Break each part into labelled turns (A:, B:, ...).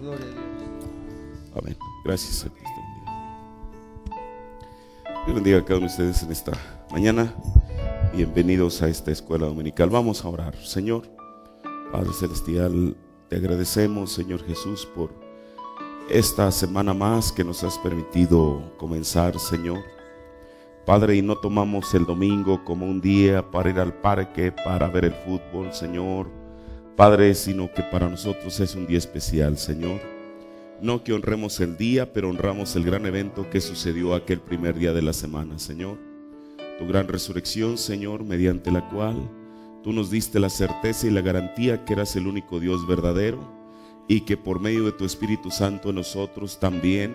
A: Gloria Amén. Gracias a Cristo. Dios bendiga a cada uno de ustedes en esta mañana. Bienvenidos a esta escuela dominical. Vamos a orar. Señor, Padre Celestial, te agradecemos, Señor Jesús, por esta semana más que nos has permitido comenzar, Señor. Padre, y no tomamos el domingo como un día para ir al parque, para ver el fútbol, Señor Padre, sino que para nosotros es un día especial, Señor. No que honremos el día, pero honramos el gran evento que sucedió aquel primer día de la semana, Señor. Tu gran resurrección, Señor, mediante la cual tú nos diste la certeza y la garantía que eras el único Dios verdadero y que por medio de tu Espíritu Santo en nosotros también,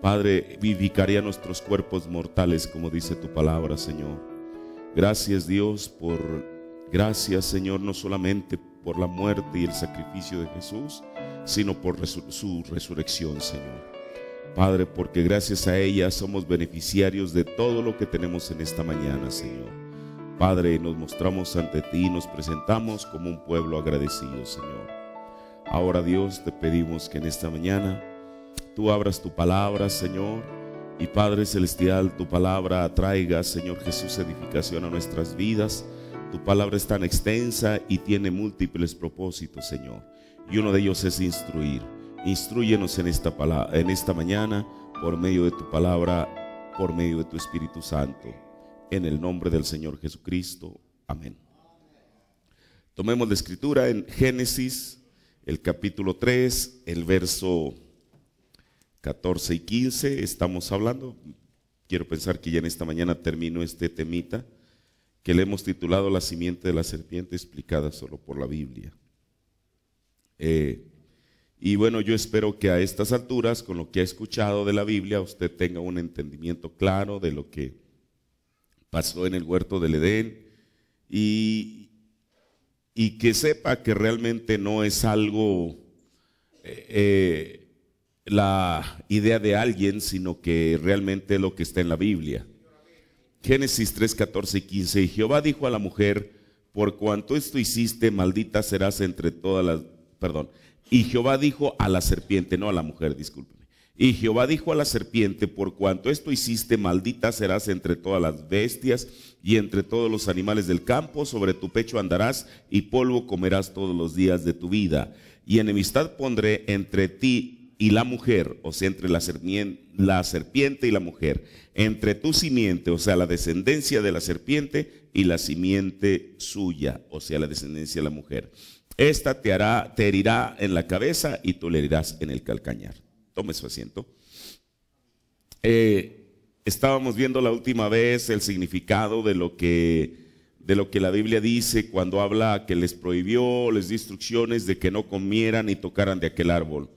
A: Padre, vivificaría nuestros cuerpos mortales, como dice tu palabra, Señor. Gracias, Dios, por Gracias, Señor, no solamente por la muerte y el sacrificio de Jesús, sino por su resurrección, Señor. Padre, porque gracias a ella somos beneficiarios de todo lo que tenemos en esta mañana, Señor. Padre, nos mostramos ante ti y nos presentamos como un pueblo agradecido, Señor. Ahora, Dios, te pedimos que en esta mañana tú abras tu palabra, Señor, y Padre Celestial, tu palabra traiga Señor Jesús, edificación a nuestras vidas tu palabra es tan extensa y tiene múltiples propósitos, Señor. Y uno de ellos es instruir. Instruyenos en esta, en esta mañana por medio de tu palabra, por medio de tu Espíritu Santo. En el nombre del Señor Jesucristo. Amén. Tomemos la escritura en Génesis, el capítulo 3, el verso 14 y 15. Estamos hablando, quiero pensar que ya en esta mañana termino este temita que le hemos titulado La simiente de la serpiente explicada solo por la Biblia. Eh, y bueno, yo espero que a estas alturas, con lo que ha escuchado de la Biblia, usted tenga un entendimiento claro de lo que pasó en el huerto del Edén y, y que sepa que realmente no es algo, eh, eh, la idea de alguien, sino que realmente es lo que está en la Biblia. Génesis 3, 14 y 15. Y Jehová dijo a la mujer, por cuanto esto hiciste, maldita serás entre todas las... Perdón. Y Jehová dijo a la serpiente, no a la mujer, discúlpeme. Y Jehová dijo a la serpiente, por cuanto esto hiciste, maldita serás entre todas las bestias y entre todos los animales del campo, sobre tu pecho andarás y polvo comerás todos los días de tu vida. Y enemistad pondré entre ti y la mujer, o sea, entre la serpiente, y la mujer, entre tu simiente, o sea, la descendencia de la serpiente y la simiente suya, o sea, la descendencia de la mujer. Esta te hará, te herirá en la cabeza y tú le herirás en el calcañar. Tome su asiento. Eh, estábamos viendo la última vez el significado de lo que de lo que la Biblia dice cuando habla que les prohibió, les dio instrucciones de que no comieran ni tocaran de aquel árbol.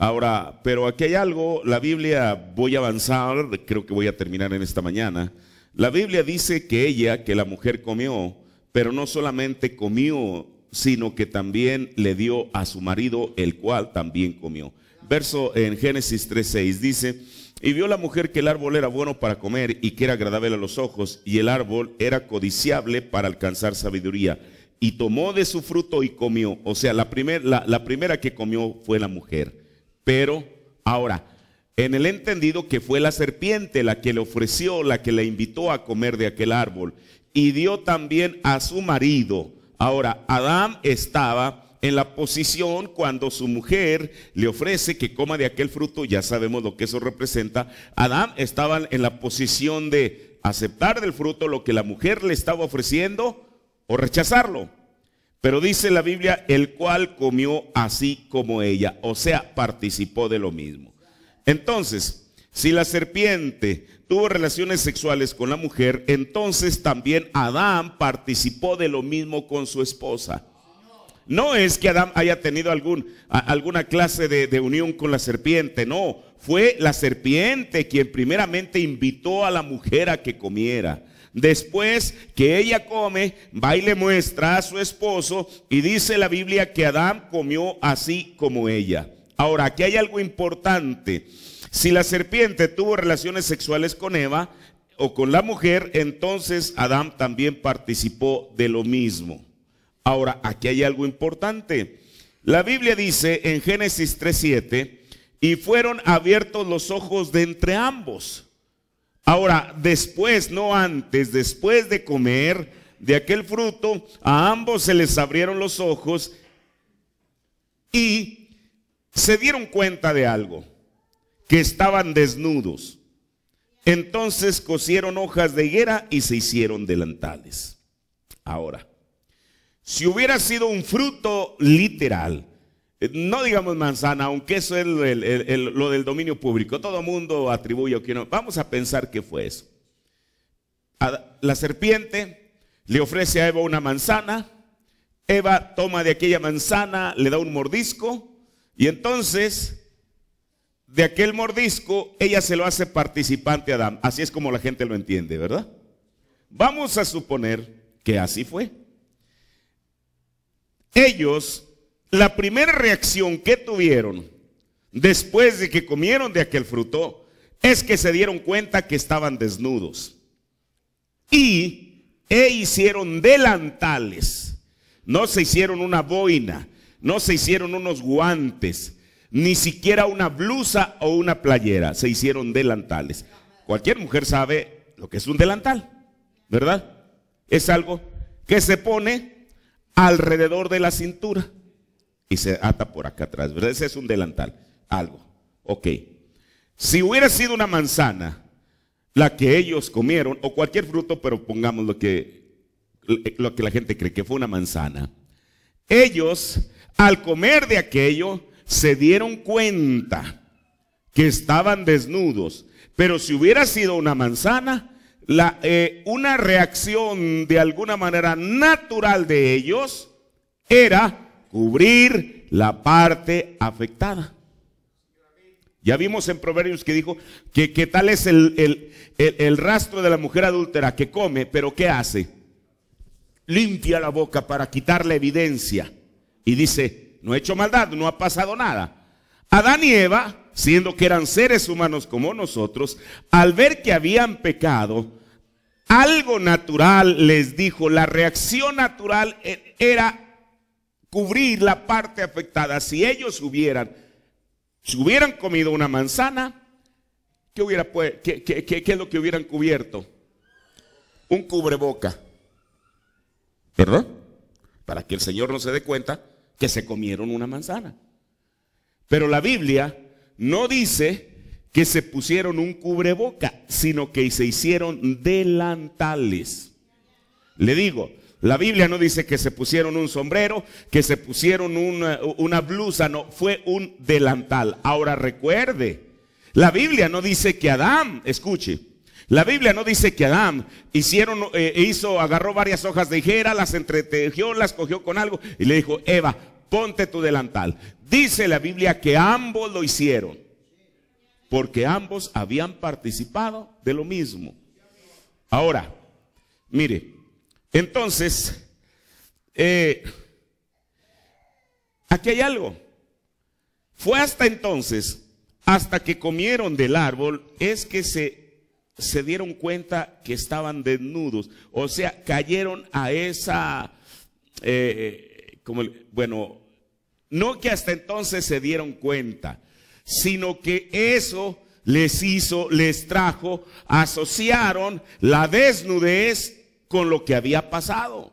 A: Ahora, pero aquí hay algo, la Biblia, voy a avanzar, creo que voy a terminar en esta mañana. La Biblia dice que ella, que la mujer comió, pero no solamente comió, sino que también le dio a su marido, el cual también comió. Verso en Génesis 3.6 dice, y vio la mujer que el árbol era bueno para comer y que era agradable a los ojos, y el árbol era codiciable para alcanzar sabiduría. Y tomó de su fruto y comió. O sea, la, la primera que comió fue la mujer. Pero ahora, en el entendido que fue la serpiente la que le ofreció, la que le invitó a comer de aquel árbol, y dio también a su marido. Ahora, Adán estaba en la posición cuando su mujer le ofrece que coma de aquel fruto, ya sabemos lo que eso representa, Adán estaba en la posición de aceptar del fruto lo que la mujer le estaba ofreciendo o rechazarlo. Pero dice la Biblia, el cual comió así como ella, o sea, participó de lo mismo. Entonces, si la serpiente tuvo relaciones sexuales con la mujer, entonces también Adán participó de lo mismo con su esposa. No es que Adán haya tenido algún, alguna clase de unión con la serpiente, no. Fue la serpiente quien primeramente invitó a la mujer a que comiera. Después que ella come, va y le muestra a su esposo y dice la Biblia que Adán comió así como ella. Ahora, aquí hay algo importante. Si la serpiente tuvo relaciones sexuales con Eva o con la mujer, entonces Adán también participó de lo mismo. Ahora, aquí hay algo importante. La Biblia dice en Génesis 3:7, y fueron abiertos los ojos de entre ambos Ahora, después, no antes, después de comer de aquel fruto, a ambos se les abrieron los ojos y se dieron cuenta de algo, que estaban desnudos. Entonces cosieron hojas de higuera y se hicieron delantales. Ahora, si hubiera sido un fruto literal, no digamos manzana, aunque eso es lo del dominio público. Todo mundo atribuye o que no. Vamos a pensar qué fue eso. la serpiente le ofrece a Eva una manzana. Eva toma de aquella manzana, le da un mordisco. Y entonces, de aquel mordisco, ella se lo hace participante a Adán. Así es como la gente lo entiende, ¿verdad? Vamos a suponer que así fue. Ellos la primera reacción que tuvieron después de que comieron de aquel fruto es que se dieron cuenta que estaban desnudos. Y e hicieron delantales. No se hicieron una boina, no se hicieron unos guantes, ni siquiera una blusa o una playera, se hicieron delantales. Cualquier mujer sabe lo que es un delantal, ¿verdad? Es algo que se pone alrededor de la cintura y se ata por acá atrás, ¿verdad? Ese es un delantal, algo. Ok. Si hubiera sido una manzana, la que ellos comieron, o cualquier fruto, pero pongamos lo que, lo que la gente cree que fue una manzana, ellos al comer de aquello se dieron cuenta que estaban desnudos, pero si hubiera sido una manzana, la, eh, una reacción de alguna manera natural de ellos era cubrir la parte afectada. Ya vimos en Proverbios que dijo que, tal es el, el, rastro de la mujer adúltera que come, pero ¿qué hace? Limpia la boca para quitar la evidencia. Y dice, no he hecho maldad, no ha pasado nada. Adán y Eva, siendo que eran seres humanos como nosotros, al ver que habían pecado, algo natural les dijo, la reacción natural e-, era cubrir la parte afectada. Si ellos hubieran, si hubieran comido una manzana, ¿qué, hubiera, qué, qué, es lo que hubieran cubierto? Un cubreboca. ¿Verdad? Para que el Señor no se dé cuenta que se comieron una manzana. Pero la Biblia no dice que se pusieron un cubreboca, sino que se hicieron delantales. Le digo, la Biblia no dice que se pusieron un sombrero, que se pusieron una, blusa, no, fue un delantal. Ahora recuerde, la Biblia no dice que Adán, escuche, la Biblia no dice que Adán hicieron, eh, hizo, agarró varias hojas de higuera, las entretejió, las cogió con algo y le dijo, Eva, ponte tu delantal. Dice la Biblia que ambos lo hicieron, porque ambos habían participado de lo mismo. Ahora, mire, entonces, eh, aquí hay algo. Fue hasta entonces, hasta que comieron del árbol, es que se, se dieron cuenta que estaban desnudos. O sea, cayeron a esa, eh, como, bueno, no que hasta entonces se dieron cuenta, sino que eso les hizo, les trajo, asociaron la desnudez con lo que había pasado.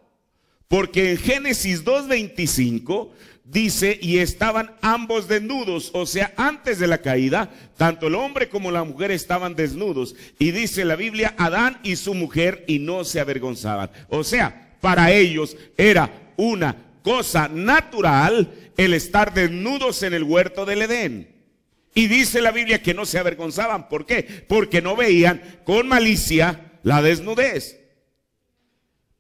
A: Porque en Génesis 2.25 dice, y estaban ambos desnudos, o sea, antes de la caída, tanto el hombre como la mujer estaban desnudos. Y dice la Biblia, Adán y su mujer, y no se avergonzaban. O sea, para ellos era una cosa natural el estar desnudos en el huerto del Edén. Y dice la Biblia que no se avergonzaban. ¿Por qué? Porque no veían con malicia la desnudez.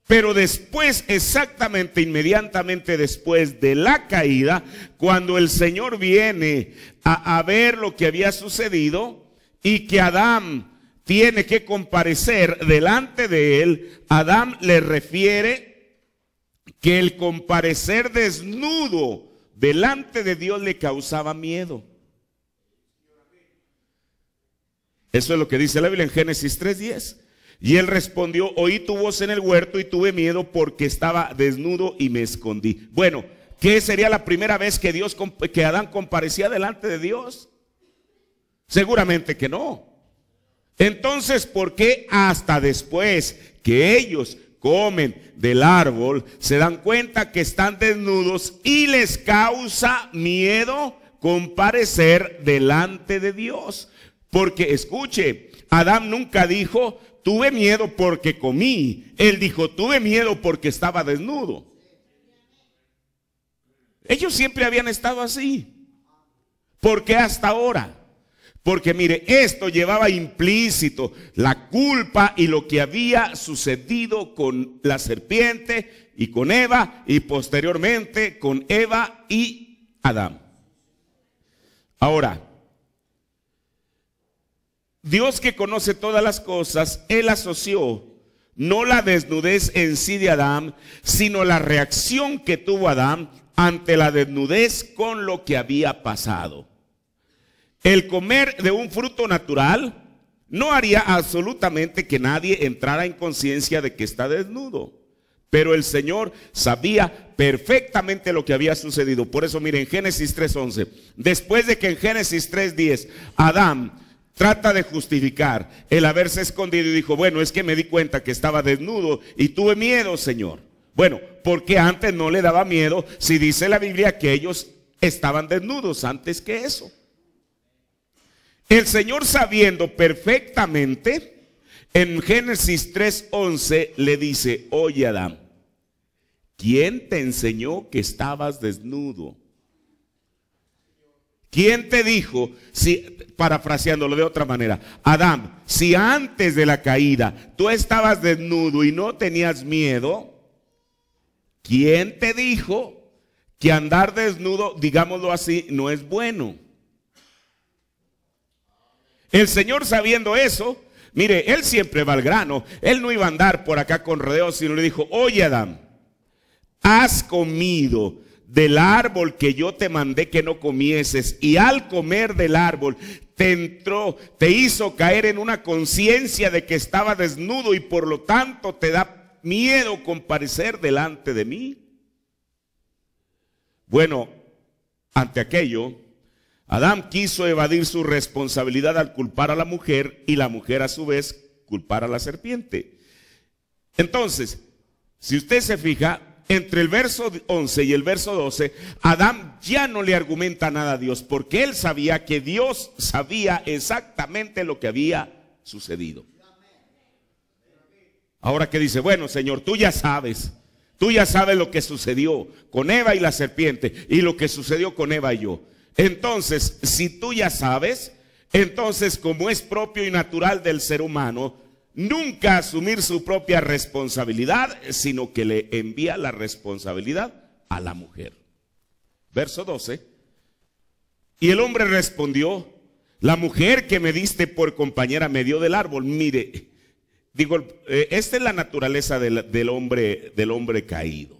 A: Pero después, exactamente, inmediatamente después de la caída, cuando el Señor viene a, ver lo que había sucedido y que Adán tiene que comparecer delante de él, Adán le refiere que el comparecer desnudo delante de Dios le causaba miedo. Eso es lo que dice la Biblia en Génesis 3:10. Y él respondió, oí tu voz en el huerto y tuve miedo porque estaba desnudo y me escondí. Bueno, ¿qué sería la primera vez que Dios que Adán comparecía delante de Dios? Seguramente que no. Entonces, ¿por qué hasta después que ellos comen del árbol se dan cuenta que están desnudos y les causa miedo comparecer delante de Dios? Porque escuche, Adán nunca dijo, tuve miedo porque comí. Él dijo, tuve miedo porque estaba desnudo. Ellos siempre habían estado así. porque hasta ahora? Porque mire, esto llevaba implícito la culpa y lo que había sucedido con la serpiente y con Eva y posteriormente con Eva y Adán. Ahora, Dios que conoce todas las cosas, Él asoció no la desnudez en sí de Adán, sino la reacción que tuvo Adán ante la desnudez con lo que había pasado. El comer de un fruto natural no haría absolutamente que nadie entrara en conciencia de que está desnudo. Pero el Señor sabía perfectamente lo que había sucedido. Por eso miren Génesis 3.11. Después de que en Génesis 3.10 Adán trata de justificar el haberse escondido y dijo, bueno, es que me di cuenta que estaba desnudo y tuve miedo, Señor. Bueno, porque antes no le daba miedo si dice la Biblia que ellos estaban desnudos antes que eso. El Señor sabiendo perfectamente, en Génesis 3:11 le dice, oye Adán, ¿quién te enseñó que estabas desnudo? ¿Quién te dijo, si, parafraseándolo de otra manera, Adam, si antes de la caída tú estabas desnudo y no tenías miedo, ¿quién te dijo que andar desnudo, digámoslo así, no es bueno? El Señor sabiendo eso, mire, Él siempre va al grano, Él no iba a andar por acá con rodeos, sino le dijo, oye Adam, has comido del árbol que yo te mandé que no comieses, y al comer del árbol te entró, te hizo caer en una conciencia de que estaba desnudo y por lo tanto te da miedo comparecer delante de mí. Bueno, ante aquello, Adán quiso evadir su responsabilidad al culpar a la mujer y la mujer a su vez culpar a la serpiente. Entonces, si usted se fija, entre el verso 11 y el verso 12, Adán ya no le argumenta nada a Dios, porque él sabía que Dios sabía exactamente lo que había sucedido. Ahora que dice, bueno, Señor, tú ya sabes, tú ya sabes lo que sucedió con Eva y la serpiente y lo que sucedió con Eva y yo. Entonces, si tú ya sabes, entonces como es propio y natural del ser humano, nunca asumir su propia responsabilidad, sino que le envía la responsabilidad a la mujer. Verso 12. Y el hombre respondió, la mujer que me diste por compañera me dio del árbol. Mire, digo, eh, esta es la naturaleza del, hombre, del hombre caído.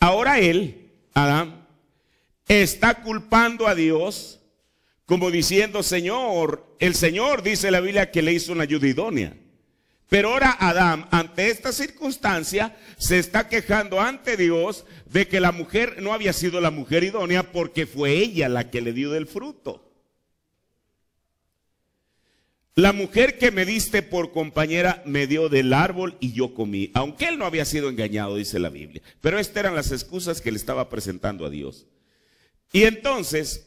A: Ahora él, Adán, está culpando a Dios como diciendo, Señor, el Señor dice la Biblia que le hizo una ayuda idónea. Pero ahora Adán, ante esta circunstancia, se está quejando ante Dios de que la mujer no había sido la mujer idónea porque fue ella la que le dio del fruto. La mujer que me diste por compañera me dio del árbol y yo comí, aunque él no había sido engañado, dice la Biblia. Pero estas eran las excusas que le estaba presentando a Dios. Y entonces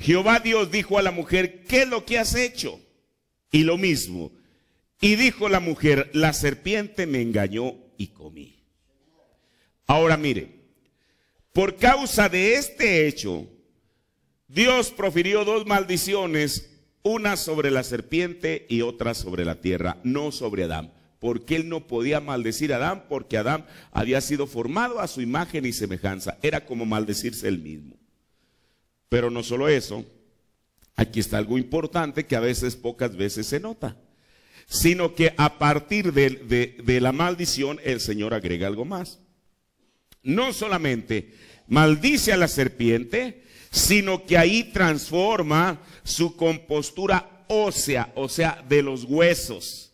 A: Jehová Dios dijo a la mujer, ¿qué es lo que has hecho? Y lo mismo. Y dijo la mujer, la serpiente me engañó y comí. Ahora mire, por causa de este hecho, Dios profirió dos maldiciones, una sobre la serpiente y otra sobre la tierra, no sobre Adán. Porque él no podía maldecir a Adán, porque Adán había sido formado a su imagen y semejanza. Era como maldecirse él mismo. Pero no solo eso, aquí está algo importante que a veces pocas veces se nota, sino que a partir de, la maldición el Señor agrega algo más. No solamente maldice a la serpiente, sino que ahí transforma su compostura ósea, o sea, de los huesos.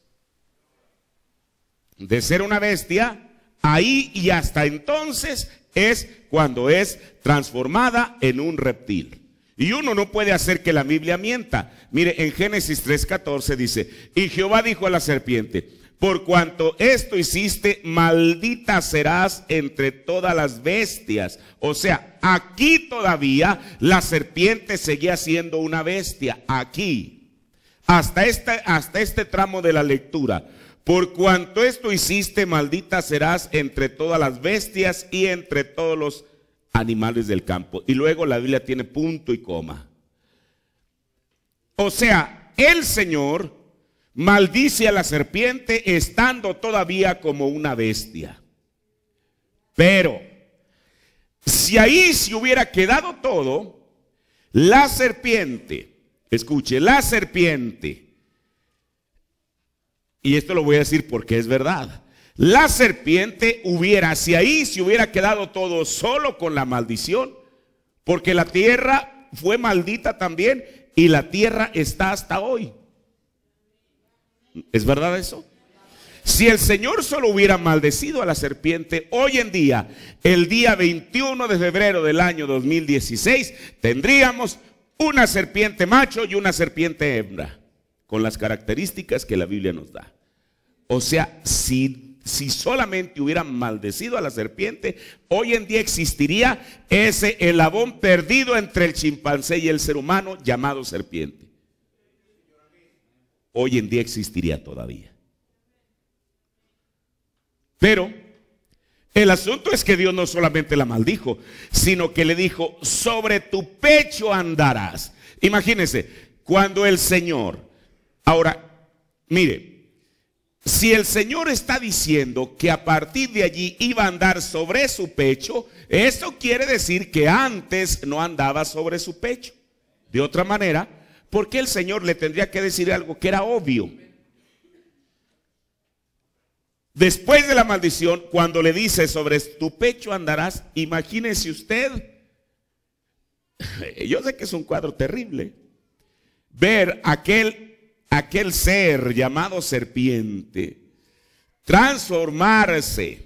A: De ser una bestia, ahí y hasta entonces es cuando es transformada en un reptil. Y uno no puede hacer que la Biblia mienta. Mire, en Génesis 3:14 dice, y Jehová dijo a la serpiente, por cuanto esto hiciste, maldita serás entre todas las bestias. O sea, aquí todavía la serpiente seguía siendo una bestia, aquí. Hasta este, hasta este tramo de la lectura. Por cuanto esto hiciste, maldita serás entre todas las bestias y entre todos los animales del campo. Y luego la Biblia tiene punto y coma. O sea, el Señor maldice a la serpiente estando todavía como una bestia. Pero, si ahí se hubiera quedado todo, la serpiente, escuche, la serpiente, y esto lo voy a decir porque es verdad. La serpiente hubiera, si ahí se hubiera quedado todo solo con la maldición, porque la tierra fue maldita también y la tierra está hasta hoy. ¿Es verdad eso? Si el Señor solo hubiera maldecido a la serpiente, hoy en día, el día 21 de febrero del año 2016, tendríamos una serpiente macho y una serpiente hembra, con las características que la Biblia nos da. O sea, si, si solamente hubieran maldecido a la serpiente, hoy en día existiría ese elabón perdido entre el chimpancé y el ser humano llamado serpiente. Hoy en día existiría todavía. Pero el asunto es que Dios no solamente la maldijo, sino que le dijo, sobre tu pecho andarás. Imagínense, cuando el Señor, ahora, mire, si el Señor está diciendo que a partir de allí iba a andar sobre su pecho, eso quiere decir que antes no andaba sobre su pecho. De otra manera, ¿por qué el Señor le tendría que decir algo que era obvio? Después de la maldición, cuando le dice sobre tu pecho andarás, imagínese usted, yo sé que es un cuadro terrible, ver aquel aquel ser llamado serpiente, transformarse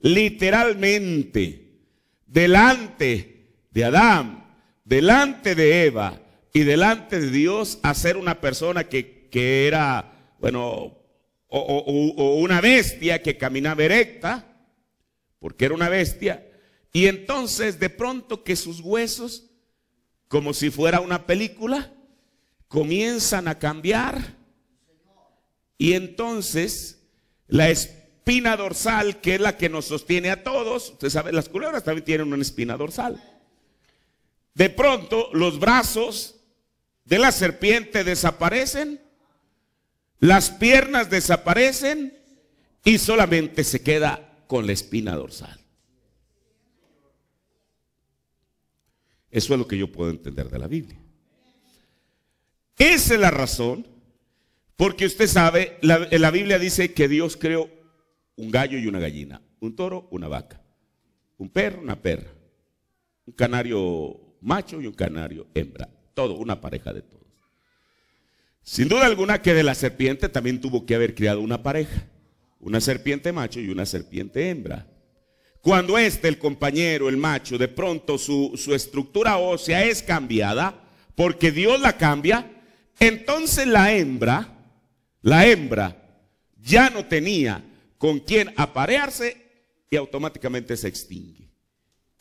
A: literalmente delante de Adán, delante de Eva y delante de Dios a ser una persona que, era, bueno, o, o una bestia que caminaba erecta, porque era una bestia, y entonces de pronto que sus huesos, como si fuera una película, comienzan a cambiar y entonces la espina dorsal, que es la que nos sostiene a todos, usted sabe, las culebras también tienen una espina dorsal. De pronto los brazos de la serpiente desaparecen, las piernas desaparecen y solamente se queda con la espina dorsal. Eso es lo que yo puedo entender de la Biblia. Esa es la razón, porque usted sabe, la, eh, la Biblia dice que Dios creó un gallo y una gallina, un toro, una vaca, un perro, una perra, un canario macho y un canario hembra, todo, una pareja de todos. Sin duda alguna que de la serpiente también tuvo que haber creado una pareja, una serpiente macho y una serpiente hembra. Cuando este, el compañero, el macho, de pronto su estructura ósea es cambiada, porque Dios la cambia, entonces la hembra, la hembra ya no tenía con quién aparearse y automáticamente se extingue.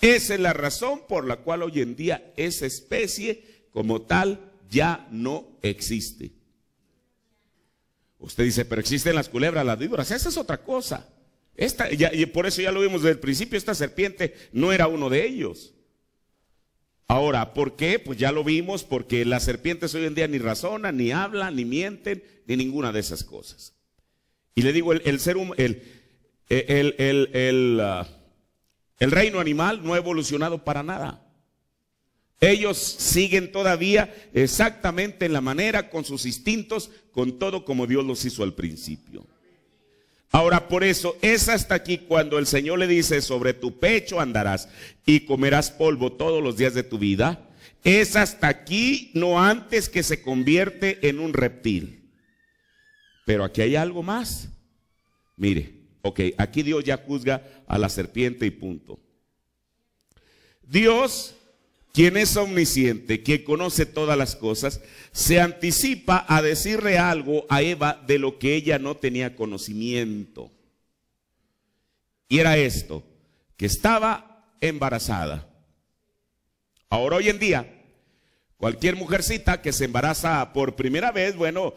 A: Esa es la razón por la cual hoy en día esa especie como tal ya no existe. Usted dice, pero existen las culebras, las víboras. Esa es otra cosa. y por eso ya lo vimos desde el principio, esta serpiente no era uno de ellos. Ahora, ¿por qué? Pues ya lo vimos, porque las serpientes hoy en día ni razonan, ni hablan, ni mienten, ni ninguna de esas cosas. Y le digo, el, ser humano, ah, el reino animal no ha evolucionado para nada. Ellos siguen todavía exactamente en la manera, con sus instintos, con todo como Dios los hizo al principio. Ahora, por eso es hasta aquí cuando el Señor le dice, sobre tu pecho andarás y comerás polvo todos los días de tu vida. Es hasta aquí, no antes que se convierte en un reptil. Pero aquí hay algo más. Mire, ok, aquí Dios ya juzga a la serpiente y punto. Dios quien es omnisciente, que conoce todas las cosas, se anticipa a decirle algo a Eva de lo que ella no tenía conocimiento. Y era esto, que estaba embarazada. Ahora hoy en día, cualquier mujercita que se embaraza por primera vez, bueno,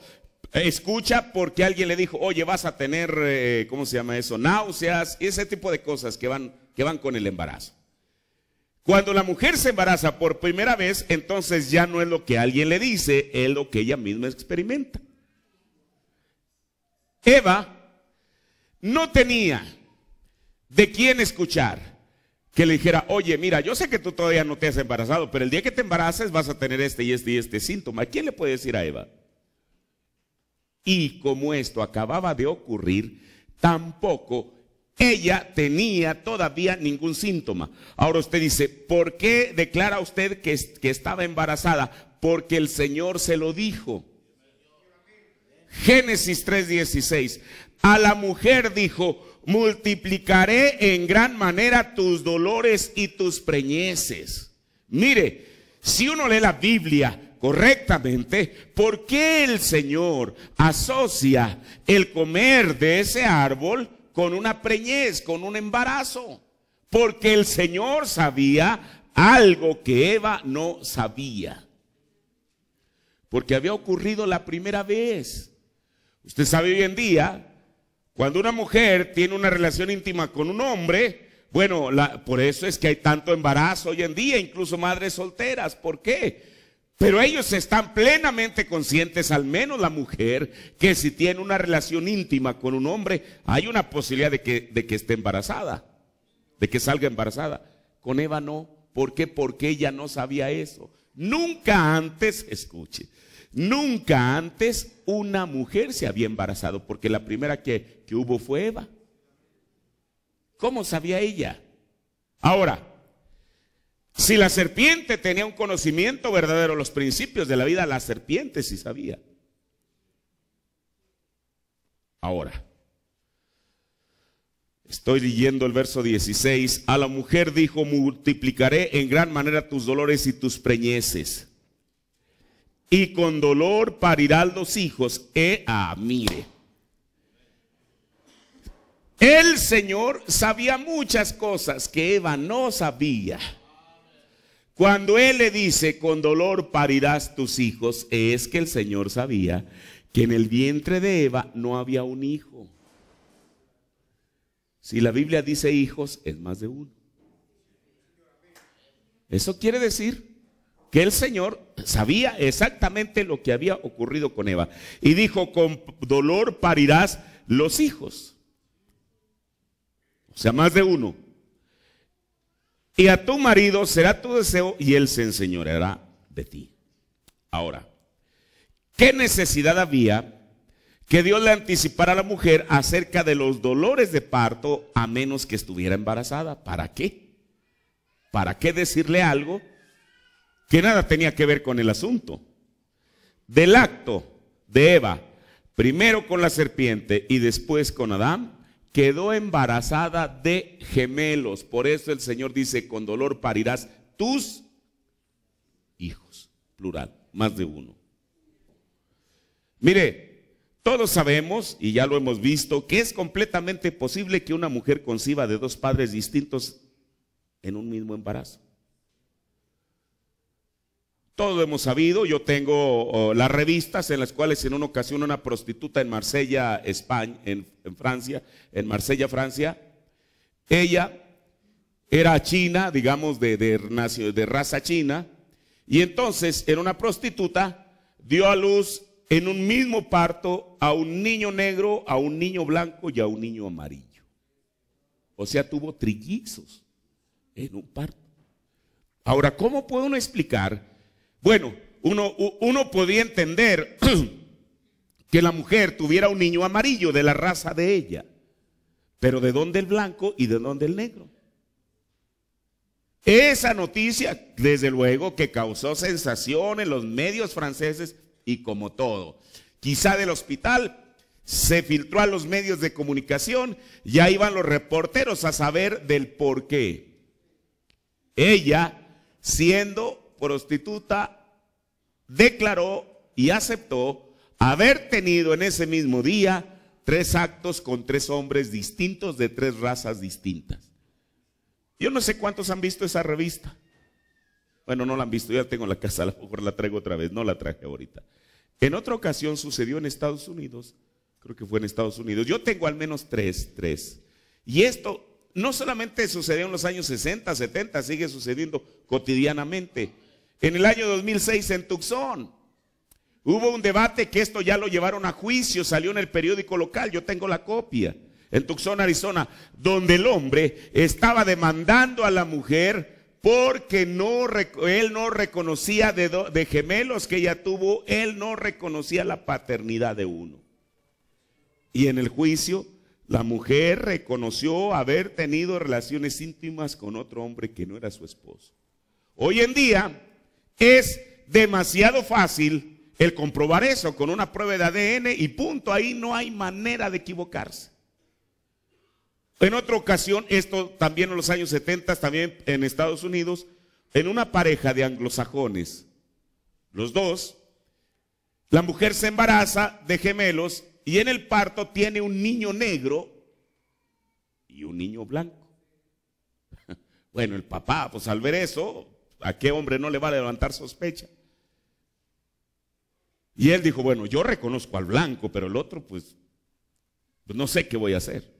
A: escucha porque alguien le dijo, oye, vas a tener, eh, ¿cómo se llama eso? Náuseas y ese tipo de cosas que van, que van con el embarazo. Cuando la mujer se embaraza por primera vez, entonces ya no es lo que alguien le dice, es lo que ella misma experimenta. Eva no tenía de quién escuchar que le dijera, oye, mira, yo sé que tú todavía no te has embarazado, pero el día que te embaraces vas a tener este y este y este síntoma. quién le puede decir a Eva? Y como esto acababa de ocurrir, tampoco ella tenía todavía ningún síntoma. Ahora usted dice, ¿por qué declara usted que, que estaba embarazada? Porque el Señor se lo dijo. Génesis 3:16. A la mujer dijo, multiplicaré en gran manera tus dolores y tus preñeces. Mire, si uno lee la Biblia correctamente, ¿por qué el Señor asocia el comer de ese árbol con una preñez, con un embarazo. Porque el Señor sabía algo que Eva no sabía. Porque había ocurrido la primera vez. Usted sabe hoy en día, cuando una mujer tiene una relación íntima con un hombre, bueno, por eso es que hay tanto embarazo hoy en día, incluso madres solteras. ¿Por qué? Pero ellos están plenamente conscientes, al menos la mujer, que si tiene una relación íntima con un hombre, hay una posibilidad de que, de que esté embarazada, de que salga embarazada. Con Eva no. ¿Por qué? Porque ella no sabía eso. Nunca antes, escuche, nunca antes una mujer se había embarazado, porque la primera que, que hubo fue Eva. ¿Cómo sabía ella? Ahora, si la serpiente tenía un conocimiento verdadero, los principios de la vida, la serpiente sí sabía. Ahora, estoy leyendo el verso 16. A la mujer dijo, multiplicaré en gran manera tus dolores y tus preñeces. Y con dolor parirán los hijos. Ea, ah, mire. El Señor sabía muchas cosas que Eva no sabía. Cuando él le dice, con dolor parirás tus hijos, es que el Señor sabía que en el vientre de Eva no había un hijo. Si la Biblia dice hijos, es más de uno. Eso quiere decir que el Señor sabía exactamente lo que había ocurrido con Eva. Y dijo, con dolor parirás los hijos. O sea, más de uno. Y a tu marido será tu deseo y él se enseñoreará de ti. Ahora, ¿qué necesidad había que Dios le anticipara a la mujer acerca de los dolores de parto a menos que estuviera embarazada? ¿Para qué? ¿Para qué decirle algo que nada tenía que ver con el asunto? Del acto de Eva, primero con la serpiente y después con Adán, quedó embarazada de gemelos. Por eso el Señor dice, con dolor parirás tus hijos, plural, más de uno. Mire, todos sabemos, y ya lo hemos visto, que es completamente posible que una mujer conciba de dos padres distintos en un mismo embarazo. Todo hemos sabido, yo tengo oh, las revistas en las cuales en una ocasión una prostituta en Marsella, España, en, Francia, en Marsella, Francia, ella era china, digamos, de, de raza china, y entonces en una prostituta, dio a luz en un mismo parto a un niño negro, a un niño blanco y a un niño amarillo. O sea, tuvo trillizos en un parto. Ahora, ¿cómo puedo uno explicar bueno, uno, uno podía entender que la mujer tuviera un niño amarillo de la raza de ella, pero ¿de dónde el blanco y de dónde el negro? Esa noticia, desde luego, que causó sensación en los medios franceses y como todo. Quizá del hospital se filtró a los medios de comunicación, ya iban los reporteros a saber del por qué. Ella, siendo prostituta declaró y aceptó haber tenido en ese mismo día tres actos con tres hombres distintos de tres razas distintas. Yo no sé cuántos han visto esa revista. Bueno, no la han visto, ya tengo la casa, a lo mejor la traigo otra vez, no la traje ahorita. En otra ocasión sucedió en Estados Unidos, creo que fue en Estados Unidos. Yo tengo al menos tres, tres. Y esto no solamente sucedió en los años 60, 70, sigue sucediendo cotidianamente. En el año 2006 en Tucson hubo un debate que esto ya lo llevaron a juicio, salió en el periódico local, yo tengo la copia, en Tucson, Arizona, donde el hombre estaba demandando a la mujer porque no, él no reconocía de, de gemelos que ella tuvo, él no reconocía la paternidad de uno. Y en el juicio, la mujer reconoció haber tenido relaciones íntimas con otro hombre que no era su esposo. Hoy en día, es demasiado fácil el comprobar eso con una prueba de ADN y punto, ahí no hay manera de equivocarse. En otra ocasión, esto también en los años 70, también en Estados Unidos, en una pareja de anglosajones, los dos, la mujer se embaraza de gemelos y en el parto tiene un niño negro y un niño blanco. Bueno, el papá, pues al ver eso, ¿A qué hombre no le va a levantar sospecha? Y él dijo, bueno, yo reconozco al blanco, pero el otro, pues, pues, no sé qué voy a hacer.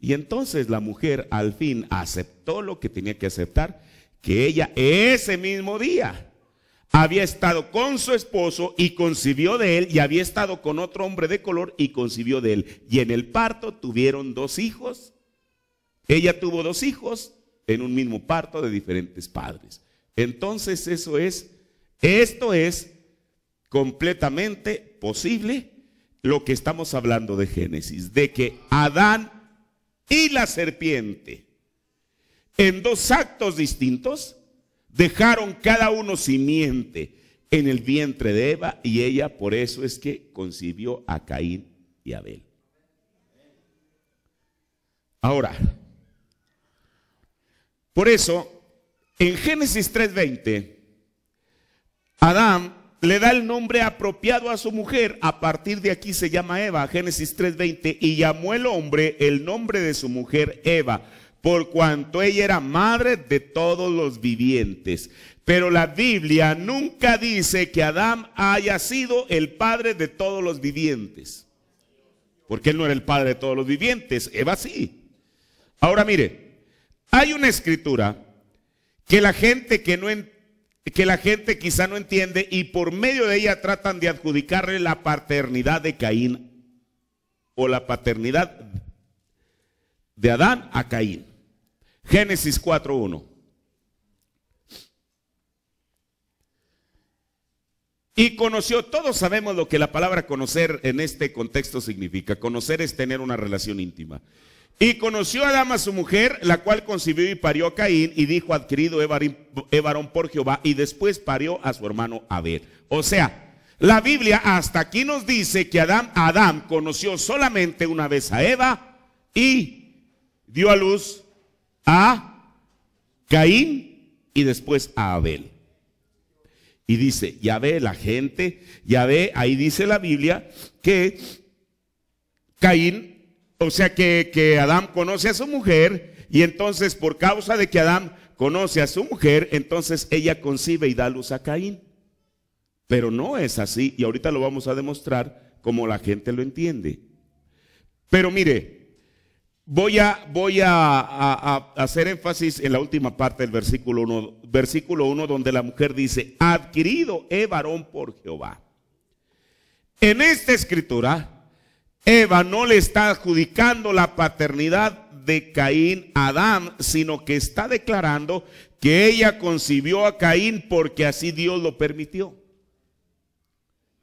A: Y entonces la mujer al fin aceptó lo que tenía que aceptar, que ella ese mismo día había estado con su esposo y concibió de él, y había estado con otro hombre de color y concibió de él. Y en el parto tuvieron dos hijos. Ella tuvo dos hijos en un mismo parto de diferentes padres. Entonces eso es, esto es completamente posible lo que estamos hablando de Génesis, de que Adán y la serpiente en dos actos distintos dejaron cada uno simiente en el vientre de Eva y ella por eso es que concibió a Caín y Abel. Ahora, por eso, en Génesis 3:20, Adán le da el nombre apropiado a su mujer. A partir de aquí se llama Eva, Génesis 3:20, y llamó el hombre el nombre de su mujer Eva, por cuanto ella era madre de todos los vivientes. Pero la Biblia nunca dice que Adán haya sido el padre de todos los vivientes. Porque él no era el padre de todos los vivientes, Eva sí. Ahora mire, hay una escritura que la gente que la gente quizá no entiende y por medio de ella tratan de adjudicarle la paternidad de Caín o la paternidad de Adán a Caín. Génesis 4:1. Y conoció, todos sabemos lo que la palabra conocer en este contexto significa. Conocer es tener una relación íntima. Y conoció a a su mujer, la cual concibió y parió a Caín, y dijo, adquirido Evarón por Jehová, y después parió a su hermano Abel. O sea, la Biblia hasta aquí nos dice que Adán, Adán conoció solamente una vez a Eva y dio a luz a Caín y después a Abel. Y dice, ya ve la gente, ya ve, ahí dice la Biblia que Caín o sea que, que Adán conoce a su mujer y entonces por causa de que Adán conoce a su mujer, entonces ella concibe y da luz a Caín. Pero no es así y ahorita lo vamos a demostrar como la gente lo entiende. Pero mire, voy a, voy a, hacer énfasis en la última parte del versículo 1, versículo 1 donde la mujer dice, adquirido he varón por Jehová. En esta escritura Eva no le está adjudicando la paternidad de Caín a Adán, sino que está declarando que ella concibió a Caín porque así Dios lo permitió.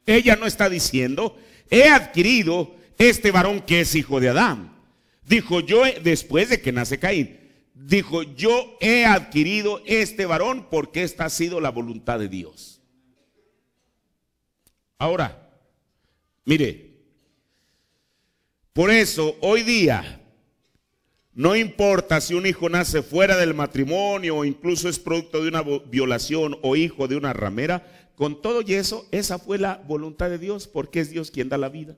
A: Ella no está diciendo, he adquirido este varón que es hijo de Adán. Dijo yo, después de que nace Caín, dijo yo he adquirido este varón porque esta ha sido la voluntad de Dios. Ahora, mire, por eso, hoy día, no importa si un hijo nace fuera del matrimonio o incluso es producto de una violación o hijo de una ramera, con todo y eso, esa fue la voluntad de Dios, porque es Dios quien da la vida.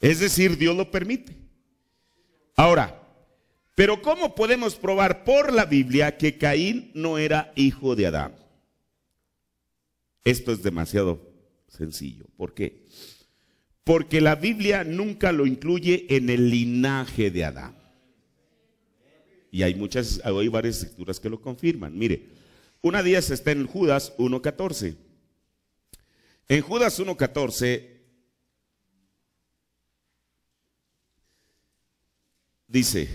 A: Es decir, Dios lo permite. Ahora, pero ¿cómo podemos probar por la Biblia que Caín no era hijo de Adán? Esto es demasiado sencillo. ¿Por qué? porque la Biblia nunca lo incluye en el linaje de Adán. Y hay muchas, hay varias escrituras que lo confirman. Mire, una de ellas está en Judas 1.14. En Judas 1.14 dice,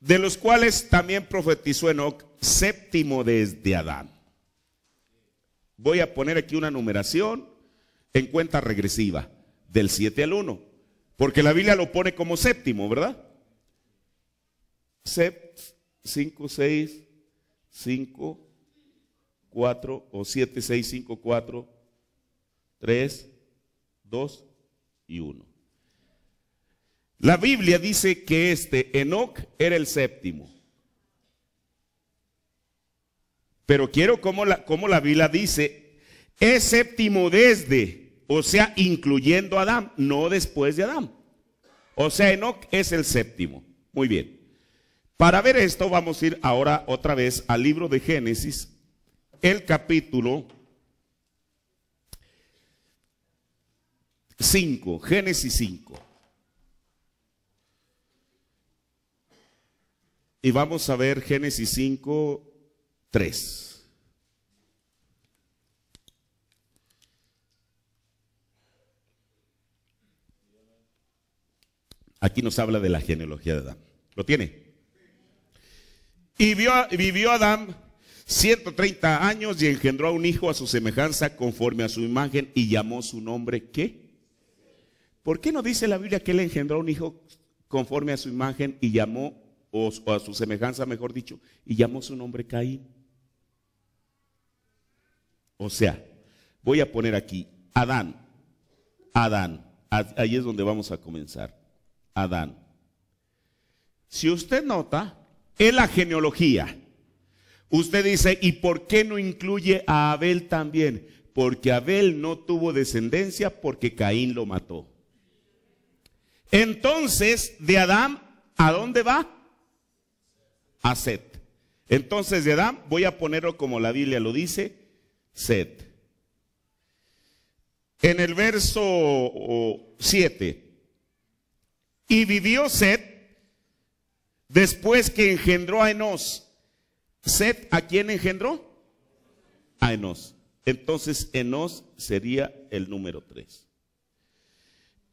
A: de los cuales también profetizó Enoch, séptimo desde Adán. Voy a poner aquí una numeración en cuenta regresiva, del 7 al 1. Porque la Biblia lo pone como séptimo, ¿verdad? 5, 6, 5, 4, o 7, 6, 5, 4, 3, 2 y 1. La Biblia dice que este Enoch era el séptimo. Pero quiero la, como la Biblia dice es séptimo desde, o sea, incluyendo a Adán, no después de Adán. O sea, Enoch es el séptimo. Muy bien. Para ver esto vamos a ir ahora otra vez al libro de Génesis, el capítulo 5, Génesis 5. Y vamos a ver Génesis 5, 3. Aquí nos habla de la genealogía de Adán. ¿Lo tiene? Y vivió Adán 130 años y engendró a un hijo a su semejanza conforme a su imagen y llamó su nombre ¿qué? ¿Por qué no dice la Biblia que él engendró a un hijo conforme a su imagen y llamó, o a su semejanza mejor dicho, y llamó su nombre Caín? O sea, voy a poner aquí Adán, Adán, ahí es donde vamos a comenzar. Adán. Si usted nota, en la genealogía. Usted dice, ¿y por qué no incluye a Abel también? Porque Abel no tuvo descendencia porque Caín lo mató. Entonces, de Adán, ¿a dónde va? A Set. Entonces, de Adán, voy a ponerlo como la Biblia lo dice, Set. En el verso 7. Y vivió Set después que engendró a Enos. Set, ¿a quién engendró? A Enos. Entonces Enos sería el número 3.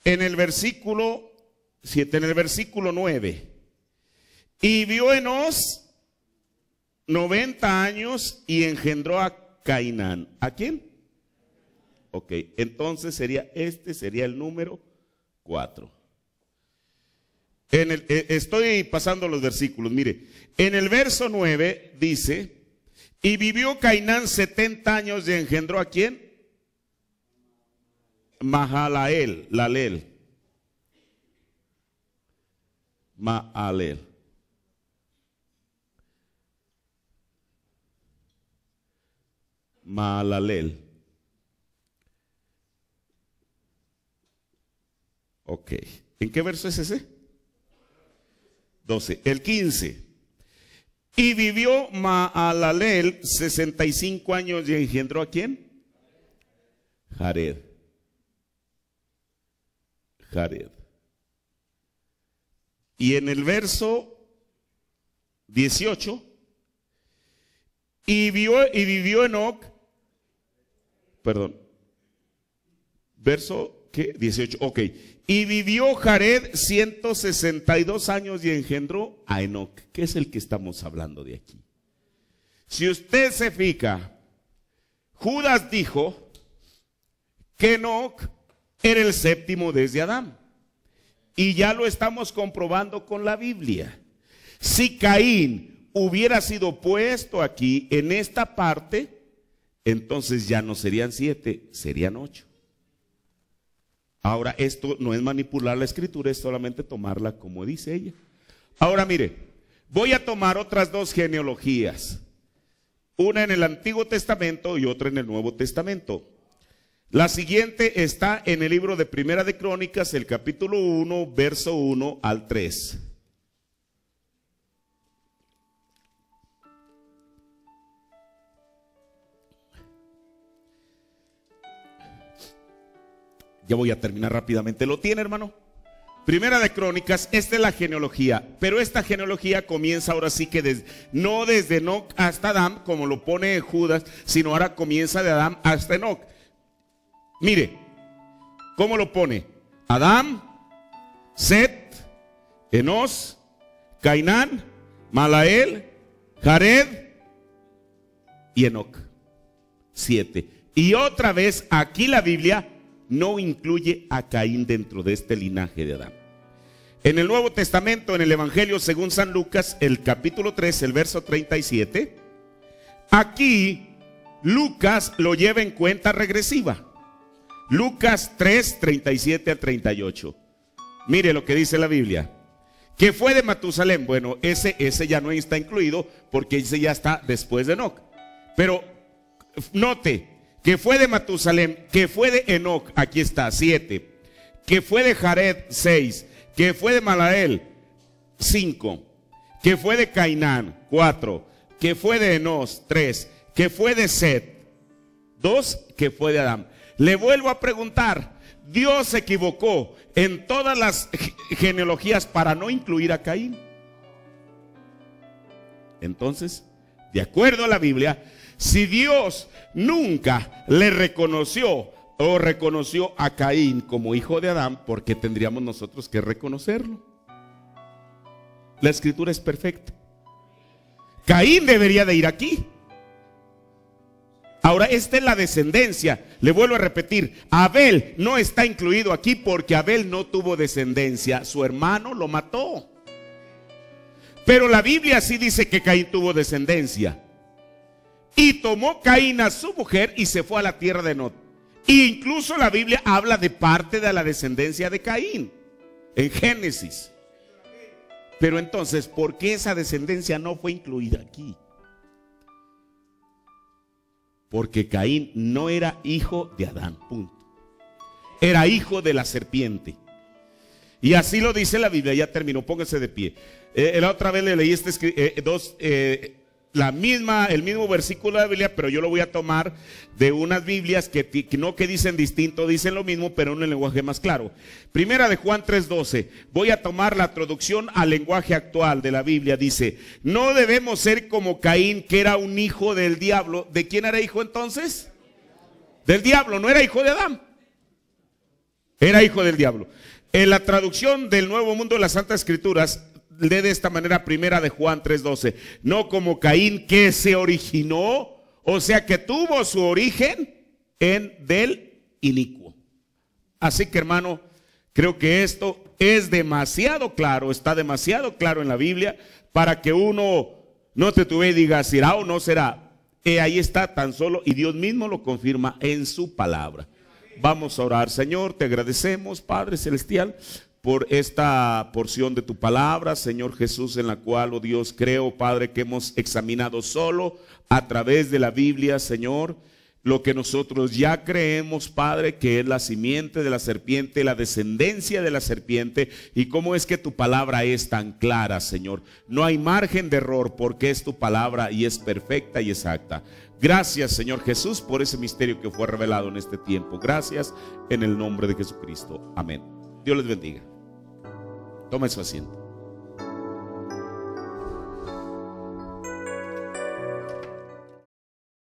A: En el versículo 7, en el versículo 9. Y vio Enos 90 años y engendró a Cainán. ¿A quién? Ok, entonces sería, este sería el número 4. Eh, estoy pasando los versículos, mire. En el verso 9 dice, y vivió Cainán 70 años y engendró a quién? Mahalael, Lalel. Mahalael Mahalael Ok. ¿En qué verso es ese? 12. El 15. Y vivió Maalalel 65 años y engendró a quién? Jared. Jared. Y en el verso 18, y, vio, y vivió Enoch, perdón, verso 18, ok. Y vivió Jared 162 años y engendró a Enoch, que es el que estamos hablando de aquí. Si usted se fija, Judas dijo que Enoch era el séptimo desde Adán. Y ya lo estamos comprobando con la Biblia. Si Caín hubiera sido puesto aquí en esta parte, entonces ya no serían siete, serían ocho. Ahora, esto no es manipular la escritura, es solamente tomarla como dice ella. Ahora mire, voy a tomar otras dos genealogías, una en el Antiguo Testamento y otra en el Nuevo Testamento. La siguiente está en el libro de Primera de Crónicas, el capítulo 1, verso 1 al 3. Ya voy a terminar rápidamente. ¿Lo tiene, hermano? Primera de Crónicas, esta es la genealogía, pero esta genealogía comienza ahora sí que no desde Enoch hasta Adán, como lo pone Judas, sino ahora comienza de Adán hasta Enoch. Mire, ¿cómo lo pone? Adán, Set, Enos, Cainán, Malael, Jared y Enoch. Siete. Y otra vez aquí la Biblia no incluye a Caín dentro de este linaje de Adán. En el Nuevo Testamento, en el Evangelio según San Lucas, el capítulo 3, el verso 37, aquí Lucas lo lleva en cuenta regresiva. Lucas 3, 37 al 38. Mire lo que dice la Biblia. Que fue de Matusalén. Bueno, ese, ese ya no está incluido porque ese ya está después de Enoch. Pero note, que fue de Matusalem, que fue de Enoch, aquí está, siete, que fue de Jared, seis, que fue de Malael, cinco, que fue de Cainán, cuatro, que fue de Enos, tres, que fue de Set, dos, que fue de Adán. Le vuelvo a preguntar, Dios se equivocó en todas las genealogías para no incluir a Caín. Entonces, de acuerdo a la Biblia, si Dios nunca le reconoció o reconoció a Caín como hijo de Adán, ¿por qué tendríamos nosotros que reconocerlo? La escritura es perfecta. Caín debería de ir aquí. Ahora, esta es la descendencia. Le vuelvo a repetir, Abel no está incluido aquí porque Abel no tuvo descendencia. Su hermano lo mató. Pero la Biblia sí dice que Caín tuvo descendencia. Y tomó Caín a su mujer y se fue a la tierra de Not. E incluso la Biblia habla de parte de la descendencia de Caín en Génesis. Pero entonces, ¿por qué esa descendencia no fue incluida aquí? Porque Caín no era hijo de Adán, punto. Era hijo de la serpiente. Y así lo dice la Biblia, ya terminó, póngase de pie. Eh, la otra vez le leí este, eh, dos, eh, la misma, el mismo versículo de la Biblia, pero yo lo voy a tomar de unas Biblias que, no que dicen distinto, dicen lo mismo, pero en un lenguaje más claro. Primera de Juan 3:12. Voy a tomar la traducción al lenguaje actual de la Biblia. Dice, no debemos ser como Caín, que era un hijo del diablo. ¿De quién era hijo entonces? Del diablo, no era hijo de Adán. Era hijo del diablo. En la traducción del Nuevo Mundo de las Santas Escrituras, de esta manera primera de Juan 3:12, no como Caín que se originó, o sea que tuvo su origen en del inicuo. Así que hermano, creo que esto es demasiado claro, está demasiado claro en la Biblia para que uno no te tuve y diga, será o no será. y ahí está tan solo y Dios mismo lo confirma en su palabra. Vamos a orar, Señor, te agradecemos, Padre Celestial, por esta porción de tu palabra, Señor Jesús, en la cual, oh Dios, creo, Padre, que hemos examinado solo a través de la Biblia, Señor, lo que nosotros ya creemos, Padre, que es la simiente de la serpiente, la descendencia de la serpiente, y cómo es que tu palabra es tan clara, Señor. No hay margen de error porque es tu palabra y es perfecta y exacta. Gracias, Señor Jesús, por ese misterio que fue revelado en este tiempo. Gracias en el nombre de Jesucristo. Amén. Dios les bendiga. Toma essa vacina.